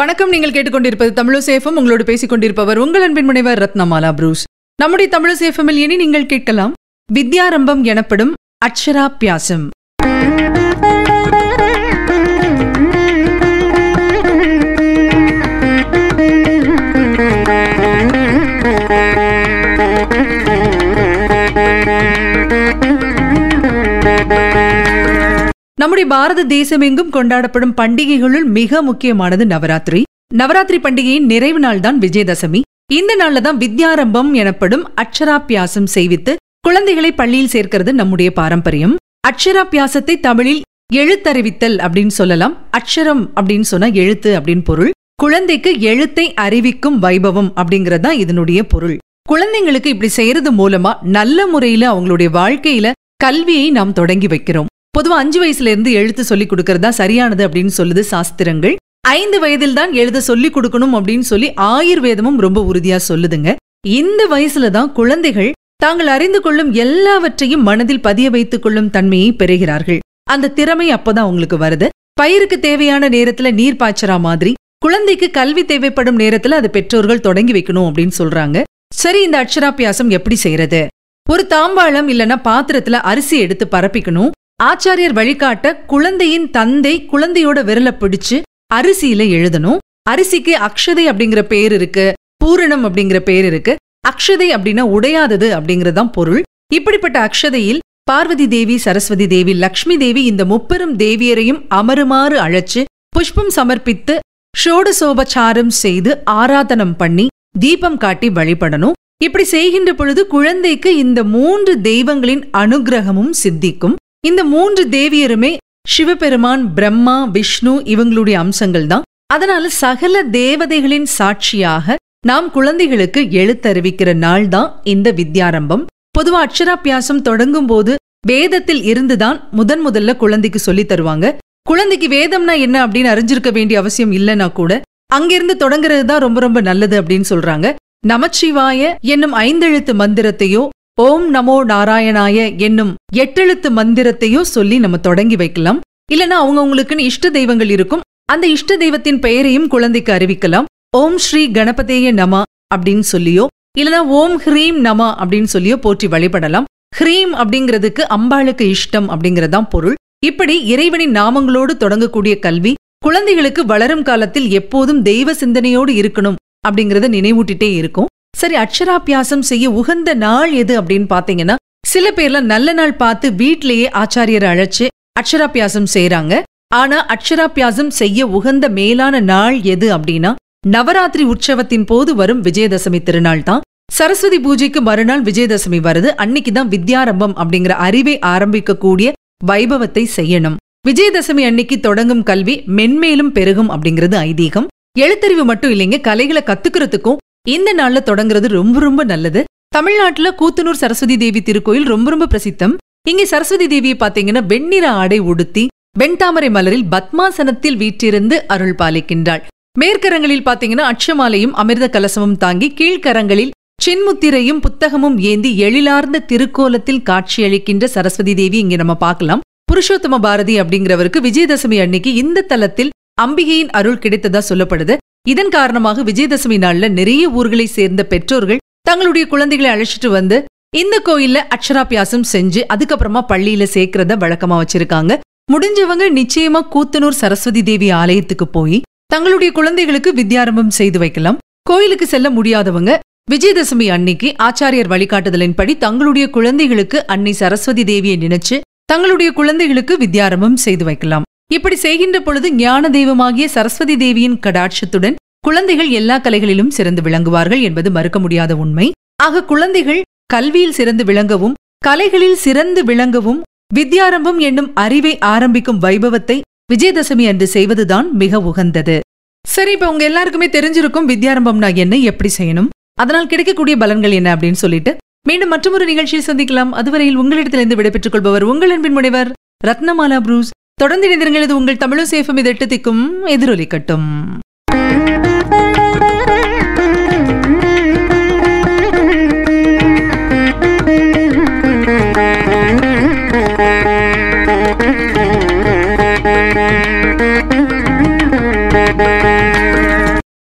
வணக்கம் நீங்கள் கேட்டுக்கொண்டிருப்பது தமிழசேஃபம் உங்களோடு பேசிக் கொண்டிருப்பவர் உங்கள் அன்பின் முனைவர் ரத்னமாலா புரூஸ் நம்முடைய தமிழசேஃபமில் இனி நீங்கள் கேட்கலாம் வித்யாரம்பம் எனப்படும் அக்ஷராபியாசம் நம்முடைய பாரத தேசம் எங்கும் கொண்டாடப்படும் பண்டிகைகளுள் மிக முக்கியமானது நவராத்திரி நவராத்திரி பண்டிகையின் நிறைவு நாள் தான் விஜயதசமி இந்த நாள்ல தான் வித்யாரம்பம் எனப்படும் அக்ஷராபியாசம் செய்வித்து குழந்தைகளை பள்ளியில் சேர்க்கிறது நம்முடைய பாரம்பரியம் அக்ஷராபியாசத்தை தமிழில் எழுத்தறிவித்தல் அப்படின்னு சொல்லலாம் அக்ஷரம் அப்படின்னு சொன்னா எழுத்து அப்படின்னு பொருள் குழந்தைக்கு எழுத்தை அறிவிக்கும் வைபவம் அப்படிங்கறதுதான் இதனுடைய பொருள் குழந்தைங்களுக்கு இப்படி செய்யறது மூலமா நல்ல முறையில அவங்களுடைய வாழ்க்கையில கல்வியை நாம் தொடங்கி வைக்கிறோம் பொதுவாக அஞ்சு வயசுல இருந்து எழுத்து சொல்லி கொடுக்கறதா சரியானது அப்படின்னு சொல்லுது சாஸ்திரங்கள் ஐந்து வயதில் தான் எழுத சொல்லி கொடுக்கணும் அப்படின்னு சொல்லி ஆயுர்வேதமும் ரொம்ப உறுதியா சொல்லுதுங்க இந்த வயசுல தான் குழந்தைகள் தாங்கள் அறிந்து கொள்ளும் எல்லாவற்றையும் மனதில் பதிய வைத்துக் கொள்ளும் தன்மையை பெறுகிறார்கள் அந்த திறமை அப்பதான் உங்களுக்கு வருது பயிருக்கு தேவையான நேரத்துல நீர் பாய்ச்சறா மாதிரி குழந்தைக்கு கல்வி தேவைப்படும் நேரத்துல அது பெற்றோர்கள் தொடங்கி வைக்கணும் அப்படின்னு சொல்றாங்க சரி இந்த அக்ஷராபியாசம் எப்படி செய்யறது ஒரு தாம்பாளம் இல்லைன்னா பாத்திரத்துல அரிசி எடுத்து பரப்பிக்கணும் ஆச்சாரியர் வழிகாட்ட குழந்தையின் தந்தை குழந்தையோட விரல பிடிச்சு அரிசியில எழுதணும் அரிசிக்கு அக்ஷதை அப்படிங்கிற பேர் இருக்கு பூரணம் அப்படிங்கிற பேர் இருக்கு அக்ஷதை அப்படின்னா உடையாதது அப்படிங்கறதான் பொருள் இப்படிப்பட்ட அக்ஷதையில் பார்வதி தேவி சரஸ்வதி தேவி லக்ஷ்மி தேவி இந்த முப்பெரும் தேவியரையும் அமருமாறு அழைச்சு புஷ்பம் சமர்ப்பித்து ஷோடசோபச்சாரம் செய்து ஆராதனம் பண்ணி தீபம் காட்டி வழிபடணும் இப்படி செய்கின்ற பொழுது குழந்தைக்கு இந்த மூன்று தெய்வங்களின் அனுகிரகமும் சித்திக்கும் இந்த மூன்று தேவியருமே சிவபெருமான் பிரம்மா விஷ்ணு இவங்களுடைய அம்சங்கள் தான் அதனால சகல தேவதைகளின் சாட்சியாக நாம் குழந்தைகளுக்கு எழுத்தறிவிக்கிற நாள் தான் இந்த வித்யாரம்பம் பொதுவா அக்ஷராபியாசம் தொடங்கும் போது வேதத்தில் இருந்துதான் முதன் முதல்ல குழந்தைக்கு சொல்லி தருவாங்க குழந்தைக்கு வேதம்னா என்ன அப்படின்னு அறிஞ்சிருக்க வேண்டிய அவசியம் இல்லைன்னா கூட அங்கிருந்து தொடங்குறது தான் ரொம்ப ரொம்ப நல்லது அப்படின்னு சொல்றாங்க நமச்சிவாய என்னும் ஐந்தெழுத்து மந்திரத்தையோ ஓம் நமோ நாராயணாய என்னும் எட்டெழுத்து மந்திரத்தையோ சொல்லி நம்ம தொடங்கி வைக்கலாம் இல்லனா அவங்க உங்களுக்குன்னு இஷ்ட தெய்வங்கள் இருக்கும் அந்த இஷ்ட தெய்வத்தின் பெயரையும் குழந்தைக்கு அறிவிக்கலாம் ஓம் ஸ்ரீ கணபதேய நம அப்படின்னு சொல்லியோ இல்லனா ஓம் ஹ்ரீம் நம அப்படின்னு சொல்லியோ போற்றி வழிபடலாம் ஹ்ரீம் அப்படிங்கிறதுக்கு அம்பாளுக்கு இஷ்டம் அப்படிங்கறதான் பொருள் இப்படி இறைவனின் நாமங்களோடு தொடங்கக்கூடிய கல்வி குழந்தைகளுக்கு வளரும் காலத்தில் எப்போதும் தெய்வ சிந்தனையோடு இருக்கணும் அப்படிங்கறத நினைவூட்டிட்டே இருக்கும் சரி அக்ஷராபியாசம் செய்ய உகந்த நாள் எது அப்படின்னு பாத்தீங்கன்னா சில பேர்ல நல்ல நாள் பார்த்து வீட்டிலேயே ஆச்சாரியரை அழைச்சு அக்ஷராபியாசம் செய்யறாங்க ஆனா அக்ஷராபியாசம் செய்ய உகந்த மேலான நாள் எது அப்படின்னா நவராத்திரி உற்சவத்தின் போது வரும் விஜயதசமி திருநாள் தான் சரஸ்வதி பூஜைக்கு மறுநாள் விஜயதசமி வருது அன்னைக்குதான் வித்யாரம்பம் அப்படிங்கிற அறிவை ஆரம்பிக்கக்கூடிய வைபவத்தை செய்யணும் விஜயதசமி அன்னைக்கு தொடங்கும் கல்வி மென்மேலும் பெருகும் அப்படிங்கிறது ஐதீகம் எழுத்தறிவு மட்டும் இல்லைங்க கலைகளை கத்துக்கிறதுக்கும் இந்த நாள்ல தொடங்குறது ரொம்ப ரொம்ப நல்லது தமிழ்நாட்டுல கூத்தனூர் சரஸ்வதி தேவி திருக்கோயில் ரொம்ப ரொம்ப பிரசித்தம் இங்க சரஸ்வதி தேவியை பாத்தீங்கன்னா வெண்ணிற ஆடை உடுத்தி வெண்தாமரை மலரில் பத்மாசனத்தில் வீற்றிருந்து அருள் பாலிக்கின்றாள் மேற்கரங்களில் பாத்தீங்கன்னா அட்சமாலையும் அமிர்த கலசமும் தாங்கி கீழ்கரங்களில் சின்முத்திரையும் புத்தகமும் ஏந்தி எழிலார்ந்த திருக்கோலத்தில் காட்சியளிக்கின்ற சரஸ்வதி தேவி இங்க நம்ம பார்க்கலாம் புருஷோத்தம பாரதி அப்படிங்கிறவருக்கு விஜயதசமி அன்னைக்கு இந்த தலத்தில் அம்பிகையின் அருள் கிடைத்ததா சொல்லப்படுது இதன் காரணமாக விஜயதசமி நாள்ல நிறைய ஊர்களை சேர்ந்த பெற்றோர்கள் தங்களுடைய குழந்தைகளை அழைச்சிட்டு வந்து இந்த கோயில்ல அக்ஷராபியாசம் செஞ்சு அதுக்கப்புறமா பள்ளியில சேர்க்கறத வழக்கமா வச்சிருக்காங்க முடிஞ்சவங்க நிச்சயமா கூத்தனூர் சரஸ்வதி தேவி ஆலயத்துக்கு போய் தங்களுடைய குழந்தைகளுக்கு வித்யாரம்பம் செய்து வைக்கலாம் கோயிலுக்கு செல்ல முடியாதவங்க விஜயதசமி அன்னைக்கு ஆச்சாரியர் வழிகாட்டுதலின்படி தங்களுடைய குழந்தைகளுக்கு அன்னை சரஸ்வதி தேவியை நினைச்சு தங்களுடைய குழந்தைகளுக்கு வித்யாரம்பம் செய்து வைக்கலாம் இப்படி செய்கின்ற பொழுது ஞான தெய்வமாகிய சரஸ்வதி தேவியின் கடாட்சத்துடன் குழந்தைகள் எல்லா கலைகளிலும் சிறந்து விளங்குவார்கள் என்பது மறுக்க முடியாத உண்மை ஆக குழந்தைகள் கல்வியில் சிறந்து விளங்கவும் கலைகளில் சிறந்து விளங்கவும் வித்யாரம்பம் என்னும் அறிவை ஆரம்பிக்கும் வைபவத்தை விஜயதசமி அன்று செய்வதுதான் மிக உகந்தது சரி இப்ப உங்க எல்லாருக்குமே தெரிஞ்சிருக்கும் வித்யாரம்பம்னா என்ன எப்படி செய்யணும் அதனால் கிடைக்கக்கூடிய பலன்கள் என்ன அப்படின்னு சொல்லிட்டு மீண்டும் மற்றொரு நிகழ்ச்சியில் சந்திக்கலாம் அதுவரையில் உங்களிடத்திலிருந்து விடைபெற்றுக் கொள்பவர் உங்கள் அன்பின் முனைவர் ரத்னமாலா புரூஸ் தொடர்ந்து இணைந்திருங்கள் இது உங்கள் தமிழசேஃபம் இது எட்டு திக்கும் எதிரொலிக்கட்டும்